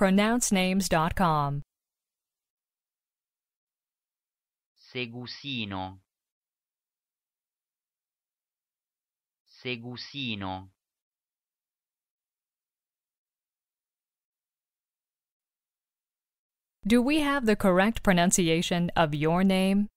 pronouncenames.com. Segusino Segusino Do we have the correct pronunciation of your name?